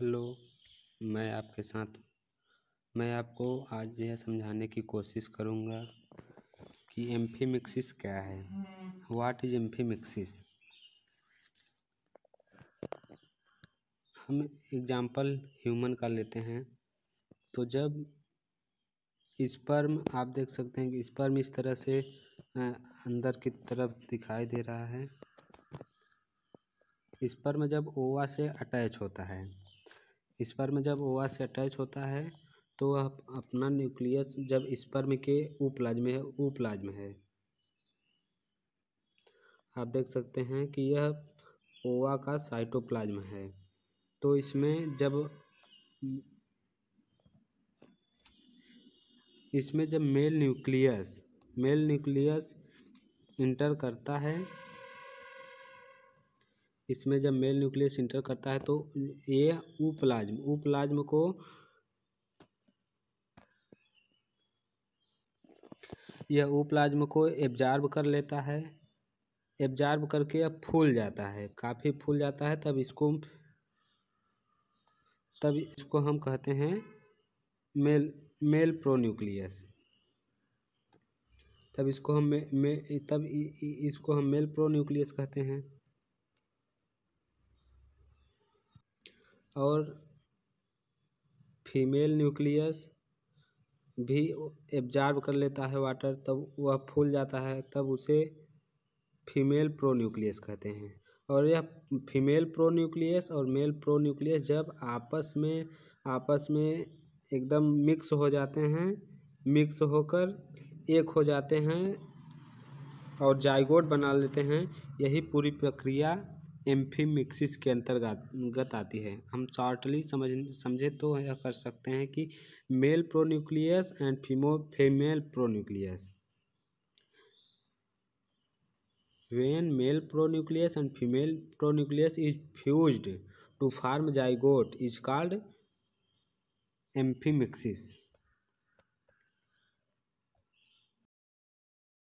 hello मैं आपके साथ मैं आपको आज यह समझाने की कोशिश करूँगा कि एम्फीमिक्सिस क्या है व्हाट इज एम्फीमिक्सिस हम एग्जाम्पल ह्यूमन का लेते हैं तो जब स्पर्म आप देख सकते हैं कि स्पर्म इस तरह से अंदर की तरफ दिखाई दे रहा है स्पर्म जब ओवा से अटैच होता है स्पर्म जब ओवा से अटैच होता है तो आप अपना न्यूक्लियस जब स्पर्म के में है में है आप देख सकते हैं कि यह ओवा का साइटोप्लाज्म है तो इसमें जब इसमें जब male nucleus male nucleus enter करता है इसमें जब मेल न्यूक्लियस इंटर करता है तो ये उपलाज्म उपलाज्म को यह उपलाज्म को एब्जार्ब कर लेता है एब्जार्ब करके अब फूल जाता है काफ़ी फूल जाता है तब इसको तब इसको हम कहते हैं मेल मेल प्रोन्यूक्लियस तब इसको हम मे, मे तब इ, इ, इसको हम मेल प्रोन्यूक्लियस कहते हैं और फीमेल न्यूक्लियस भी एब्जॉर्ब कर लेता है वाटर तब वह फूल जाता है तब उसे फीमेल प्रो न्यूक्लियस कहते हैं और यह फीमेल प्रो न्यूक्लियस और मेल प्रो न्यूक्लियस जब आपस में आपस में एकदम मिक्स हो जाते हैं मिक्स होकर एक हो जाते हैं और जायगोट बना लेते हैं यही पूरी प्रक्रिया एम्फीमिक्सिस के अंतर्गत गत आती है हम शॉर्टली समझ समझे तो यह कर सकते हैं कि मेल प्रोन्यूक्लियस एंड फीमो female pronucleus when male pronucleus and female pronucleus is fuse to form zygote is called amphimixis